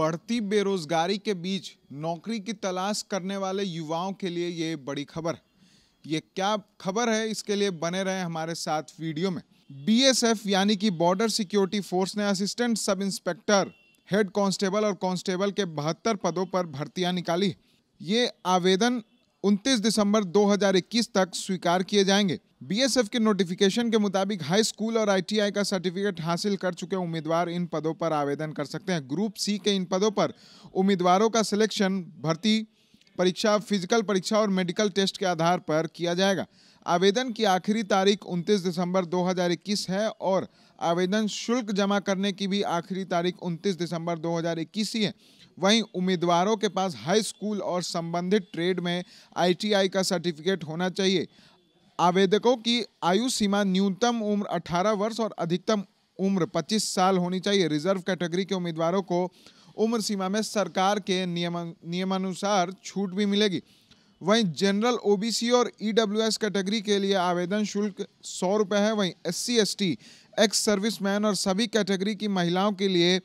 बढ़ती बेरोजगारी के बीच नौकरी की तलाश करने वाले युवाओं के लिए ये बड़ी खबर ये क्या खबर है इसके लिए बने रहे हमारे साथ वीडियो में बीएसएफ यानी कि बॉर्डर सिक्योरिटी फोर्स ने assistant sub inspector head constable और कांस्टेबल के बहत्तर पदों पर भर्तियां निकाली ये आवेदन 29 दिसंबर 2021 तक स्वीकार किए जाएंगे बीएसएफ के नोटिफिकेशन के मुताबिक हाई स्कूल और आईटीआई का सर्टिफिकेट हासिल कर चुके उम्मीदवार इन पदों पर आवेदन कर सकते हैं ग्रुप सी के इन पदों पर उम्मीदवारों का सिलेक्शन भर्ती परीक्षा फिजिकल परीक्षा और मेडिकल टेस्ट के आधार पर किया जाएगा आवेदन की आखिरी तारीख 29 दिसंबर 2021 है और आवेदन शुल्क जमा करने की भी आखिरी तारीख 29 दिसंबर 2021 ही है वहीं उम्मीदवारों के पास हाई स्कूल और संबंधित ट्रेड में आईटीआई का सर्टिफिकेट होना चाहिए आवेदकों की आयु सीमा न्यूनतम उम्र 18 वर्ष और अधिकतम उम्र 25 साल होनी चाहिए रिजर्व कैटेगरी के उम्मीदवारों को उम्र सीमा में सरकार के नियम नियमानुसार छूट भी मिलेगी वहीं जनरल ओबीसी और ईडब्ल्यूएस कैटेगरी के लिए आवेदन शुल्क सौ रुपये है वहीं एस टी एक्स सर्विसमैन और सभी कैटेगरी की महिलाओं के लिए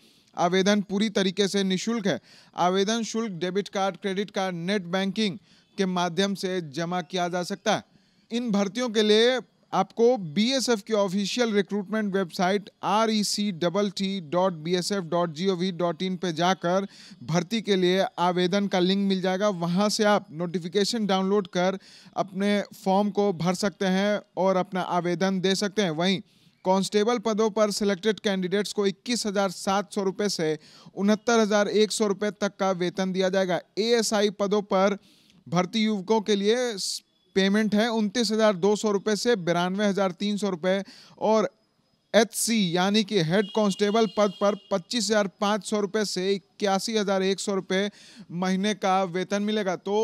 आवेदन पूरी तरीके से निशुल्क है आवेदन शुल्क debit card credit card net banking के माध्यम से जमा किया जा सकता है इन भर्तियों के लिए आपको बी एस एफ की official recruitment website R E C double T dot B S F dot G O V dot in पर जाकर भर्ती के लिए आवेदन का लिंक मिल जाएगा वहाँ से आप नोटिफिकेशन डाउनलोड कर अपने फॉर्म को भर सकते हैं और अपना आवेदन दे सकते हैं वहीं कांस्टेबल पदों पर सिलेक्टेड कैंडिडेट्स को इक्कीस हज़ार सात सौ रुपये से उनहत्तर हज़ार एक सौ रुपये तक का वेतन दिया जाएगा आई पदों पर भर्ती युवकों के लिए पेमेंट है उनतीस हज़ार दो सौ रुपये से बिरानवे हज़ार तीन सौ रुपये और एच सी यानी कि हेड कांस्टेबल पद पर पच्चीस हज़ार पाँच सौ रुपये से इक्यासी हज़ार एक सौ रुपये महीने का वेतन मिलेगा तो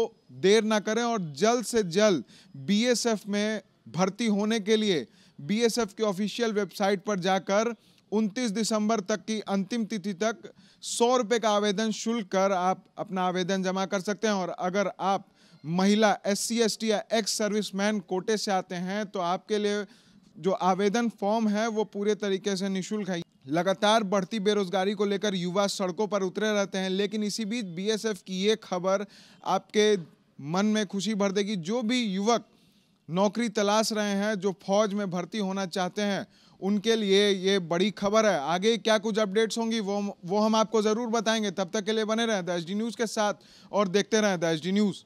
देर ना करें और जल्द से जल्द एफ में भर्ती होने के लिए एफ की ऑफिशियल वेबसाइट पर जाकर 29 दिसंबर तक की अंतिम तिथि तक सौ रुपये का आवेदन शुल्क कर आप अपना आवेदन जमा कर सकते हैं और अगर आप महिला एस सी एस टी या एक्स सर्विसमैन कोटे से आते हैं तो आपके लिए जो आवेदन फॉर्म है वो पूरे तरीके से निःशुल्क है लगातार बढ़ती बेरोजगारी को लेकर युवा सड़कों पर उतरे रहते हैं लेकिन इसी बीच बीएसएफ की ये खबर आपके मन में खुशी भर देगी जो भी युवक नौकरी तलाश रहे हैं जो फौज में भर्ती होना चाहते हैं उनके लिए ये बड़ी खबर है आगे क्या कुछ अपडेट्स होंगी वो वो हम आपको ज़रूर बताएंगे तब तक के लिए बने रहें द एच न्यूज़ के साथ और देखते रहें द एच न्यूज़